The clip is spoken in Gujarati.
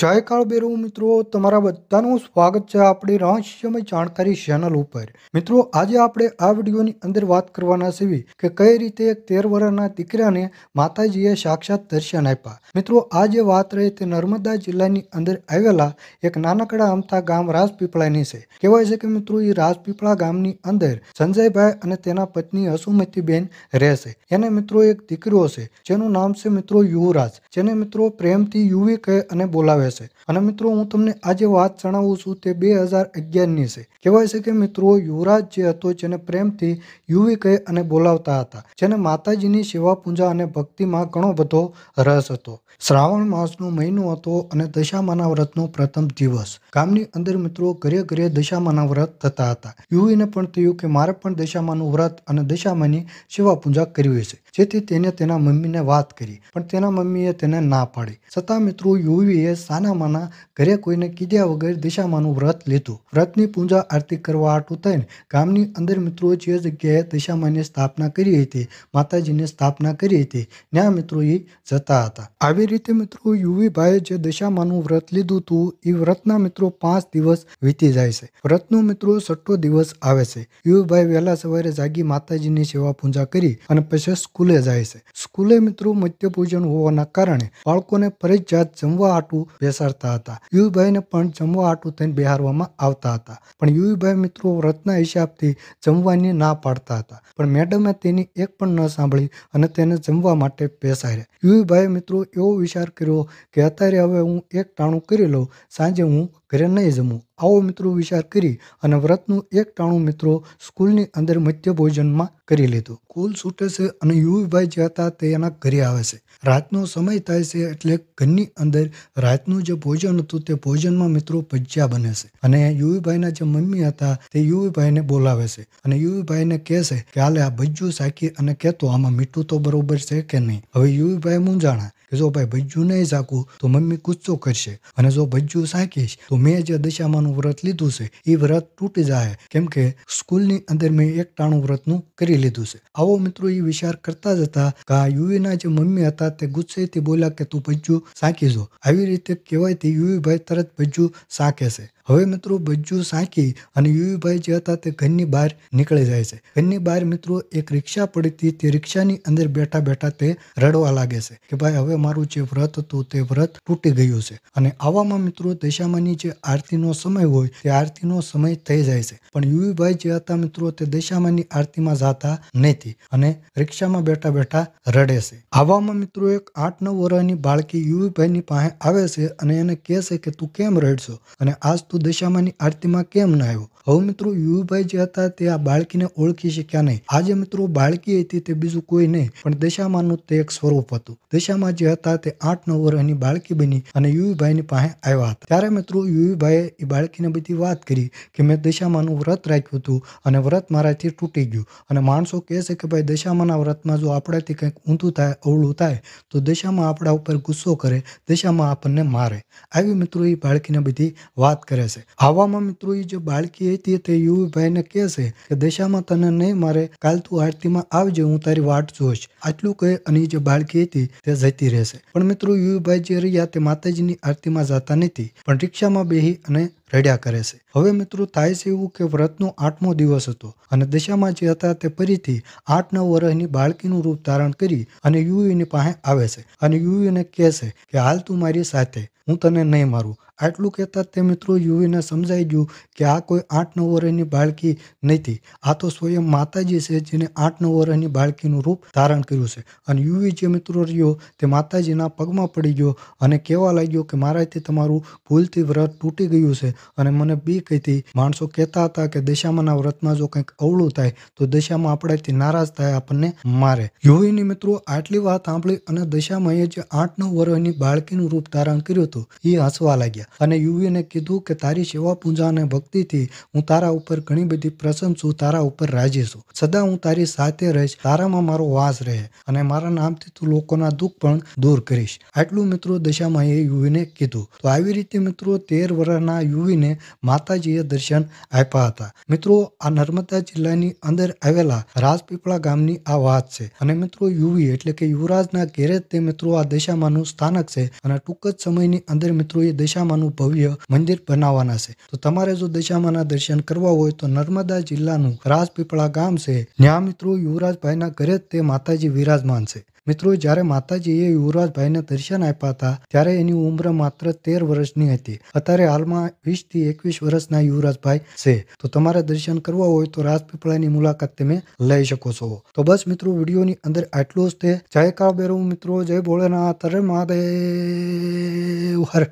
જય કાળબેરો મિત્રો તમારા બધાનું સ્વાગત છે આપણી રહસ્યમય જાણકારી ચેનલ ઉપર મિત્રો આજે આપણે આ વિડીયોની અંદર વાત કરવાના છીએ કે કઈ રીતે એક તેર વર્ષના દીકરાને માતાજીએ સાક્ષાત દર્શન આપ્યા મિત્રો આ જે વાત રહી તે નર્મદા જિલ્લાની અંદર આવેલા એક નાનકડા અમથા ગામ રાજપીપળાની છે કહેવાય છે કે મિત્રો એ રાજપીપળા ગામની અંદર સંજયભાઈ અને તેના પત્ની હસુમતીબેન રહેશે એને મિત્રો એક દીકરો છે જેનું નામ છે મિત્રો યુવરાજ જેને મિત્રો પ્રેમથી યુવી કહે અને બોલાવે રહેશે અને મિત્રો હું તમને આજે વાત જણાવું છું તે બે હજાર અગિયારની છે કહેવાય છે કે મિત્રો યુવરાજ જે હતો જેને પ્રેમથી યુવી કહે અને બોલાવતા હતા જેને માતાજીની સેવા પૂજા અને ભક્તિમાં ઘણો બધો રસ હતો શ્રાવણ માસનો મહિનો હતો અને દશામાના વ્રતનો પ્રથમ દિવસ ગામની અંદર મિત્રો ઘરે ઘરે દશામાના વ્રત થતા હતા યુવીને પણ થયું કે મારે પણ દશામાનું વ્રત અને દશામાની સેવા પૂજા કરવી છે જેથી તેને તેના મમ્મીને વાત કરી પણ તેના મમ્મીએ તેને ના પાડી છતાં મિત્રો યુવીએ સાત કાનામાના ઘરે કોઈને કીધ્યા વગર દિશામાનું વ્રત લીધું વ્રતની પૂજા આરતી કરવા આટું થઈને ગામની અંદર મિત્રો જે જગ્યાએ દિશામાની સ્થાપના કરી હતી માતાજીની સ્થાપના કરી હતી ત્યાં મિત્રો એ જતા હતા આવી રીતે મિત્રો યુવીભાઈએ જે દિશામાનું વ્રત લીધું હતું એ વ્રતના મિત્રો પાંચ દિવસ વીતી જાય છે વ્રતનો મિત્રો છઠ્ઠો દિવસ આવે છે યુવીભાઈ વહેલા સવારે જાગી માતાજીની સેવા પૂજા કરી અને પછી સ્કૂલે જાય છે સ્કૂલે મિત્રો મધ્ય પૂજન હોવાના કારણે બાળકોને ફરજિયાત જમવા આટું બેસાડતા હતા યુવીભાઈને પણ જમવા આટું થઈને બિહારવામાં આવતા હતા પણ યુવીભાઈ મિત્રો વ્રતના હિસાબથી જમવાની ના પાડતા હતા પણ મેડમે તેની એક પણ ન સાંભળી અને તેને જમવા માટે બેસાડ્યા યુવીભાઈ મિત્રો એવો વિચાર કર્યો કે અત્યારે હવે હું એક ટાણું કરી લઉં સાંજે હું ઘરે નહીં જમું આવો મિત્રો વિચાર કરી અને વ્રતનું એક ટાણું મિત્રો સ્કૂલની અંદર મધ્ય ભોજનમાં કરી લીધું સ્કૂલ છૂટે છે અને યુવીભાઈ જે હતા તે એના ઘરે આવે છે રાતનો સમય થાય છે એટલે ઘરની અંદર રાતનું જે ભોજન હતું તે ભોજનમાં મિત્રો ભજીયા બને છે અને યુવીભાઈના જે મમ્મી હતા તે યુવીભાઈને બોલાવે છે અને યુવીભાઈને કહે છે કે હાલે આ ભજ્જું શાકી અને કહેતો આમાં મીઠું તો બરોબર છે કે નહીં હવે યુવીભાઈ જાણા કે જો ભાઈ ભજ્જુ નહીં ઝાકું તો મમ્મી ગુસ્સો કરશે અને જો ભજ્જુ સાકીશ તો મેં જે દશામાનું વ્રત લીધું છે એ વ્રત તૂટી જાય કેમ કે સ્કૂલની અંદર મેં એક ટાણું વ્રતનું કરી લીધું છે આવો મિત્રો એ વિચાર કરતા જ હતા કે આ યુવીના જે મમ્મી હતા તે ગુસ્સેથી બોલ્યા કે તું ભજ્જુ સાકી જો આવી રીતે કહેવાય તે યુવીભાઈ તરત ભજ્જુ સાકે છે હવે મિત્રો બજ્જુ સાંકી અને યુયુભાઈ જે હતા તે ઘરની બહાર નીકળી જાય છે ઘરની બહાર મિત્રો એક રિક્ષા પડતી તે રિક્ષાની અંદર બેઠા બેઠા તે રડવા લાગે છે કે ભાઈ હવે મારું જે વ્રત હતું તે વ્રત તૂટી ગયું છે અને આવામાં મિત્રો દશામાની જે આરતીનો સમય હોય તે આરતીનો સમય થઈ જાય છે પણ યુવીભાઈ જે હતા મિત્રો તે દશામાની આરતીમાં જાતા નથી અને રિક્ષામાં બેઠા બેઠા રડે છે આવામાં મિત્રો એક આઠ નવ વર્ષની બાળકી યુયુભાઈની પાસે આવે છે અને એને કહે છે કે તું કેમ રડશો અને આજ તું પરંતુ દશામાની આરતીમાં કેમ ના આવ્યો હવે મિત્રો યુભાઈ જે હતા તે આ બાળકીને ઓળખી શક્યા નહીં આજે મિત્રો બાળકી હતી તે બીજું કોઈ નહીં પણ દશામાનું તે એક સ્વરૂપ હતું દશામાં જે હતા તે આઠ નવ વર્ષની બાળકી બની અને યુભાઈની પાસે આવ્યા હતા ત્યારે મિત્રો યુભાઈએ એ બાળકીને બધી વાત કરી કે મેં દશામાનું વ્રત રાખ્યું હતું અને વ્રત મારાથી તૂટી ગયું અને માણસો કહે છે કે ભાઈ દશામાના વ્રતમાં જો આપણાથી કંઈક ઊંધું થાય અવળું થાય તો દશામાં આપણા ઉપર ગુસ્સો કરે દશામાં આપણને મારે આવી મિત્રો એ બાળકીને બધી વાત કરે કરે છે આવામાં મિત્રો એ જે બાળકી હતી તે યુવીભાઈને કહે છે કે દશામાં તને નહીં મારે કાલ તું આરતીમાં આવજે હું તારી વાટ જોઈશ આટલું કહે અને જે બાળકી હતી તે જતી રહેશે પણ મિત્રો યુવીભાઈ જે રહ્યા તે માતાજીની આરતીમાં જતા નથી પણ રિક્ષામાં બેહી અને રડ્યા કરે છે હવે મિત્રો થાય છે એવું કે વ્રતનો આઠમો દિવસ હતો અને દશામાં જે હતા તે ફરીથી આઠ નવ વર્ષની બાળકીનું રૂપ ધારણ કરી અને યુવીની પાસે આવે છે અને યુયુને કહે છે કે હાલ તું મારી સાથે હું તને નહીં મારું આટલું કહેતા તે મિત્રો યુવીને સમજાઈ ગયું કે આ કોઈ આઠ નવ વર્ષની બાળકી નથી આ તો સ્વયં માતાજી છે જેને આઠ નવ વર્ષની બાળકીનું રૂપ ધારણ કર્યું છે અને યુવી જે મિત્રો રહ્યો તે માતાજીના પગમાં પડી ગયો અને કહેવા લાગ્યો કે મારાથી તમારું ભૂલથી વ્રત તૂટી ગયું છે અને મને બીક હતી માણસો કહેતા હતા કે દશામાના વ્રતમાં જો કંઈક અવળું થાય તો દશામાં આપણાથી નારાજ થાય આપણને મારે યુવીની મિત્રો આટલી વાત સાંભળી અને દશામાએ જે આઠ નવ વર્ષની બાળકીનું રૂપ ધારણ કર્યું હતું એ હસવા લાગ્યા અને યુવીને કીધું કે તારી સેવા પૂજા અને ભક્તિથી હું તારા ઉપર ઘણી બધી પ્રસન્ન છું તારા ઉપર રાજી છું સદા હું તારી સાથે રહીશ તારામાં મારો વાસ રહે અને મારા નામથી તું લોકોના દુઃખ પણ દૂર કરીશ આટલું મિત્રો દશામાએ યુવીને કીધું તો આવી રીતે મિત્રો તેર વર્ષના યુવી મેળવીને માતાજીએ દર્શન આપ્યા હતા મિત્રો આ નર્મદા જિલ્લાની અંદર આવેલા રાજપીપળા ગામની આ વાત છે અને મિત્રો યુવી એટલે કે યુવરાજના ઘેરે તે મિત્રો આ દશામાનું સ્થાનક છે અને ટૂંક જ સમયની અંદર મિત્રો એ દશામાનું ભવ્ય મંદિર બનાવવાના છે તો તમારે જો દશામાના દર્શન કરવા હોય તો નર્મદા જિલ્લાનું રાજપીપળા ગામ છે ત્યાં મિત્રો યુવરાજભાઈના ઘરે તે માતાજી વિરાજમાન છે મિત્રો જ્યારે માતાજીએ યુવરાજભાઈને દર્શન આપ્યા હતા ત્યારે એની ઉંમર માત્ર તેર વર્ષની હતી અત્યારે હાલમાં વીસ થી એકવીસ વર્ષના યુવરાજભાઈ છે તો તમારે દર્શન કરવા હોય તો રાજપીપળાની મુલાકાત તમે લઈ શકો છો તો બસ મિત્રો વિડીયોની અંદર આટલું જ તે જય કાબેરુ મિત્રો જય ભોળેનાથ હરે મહાદેવ હરે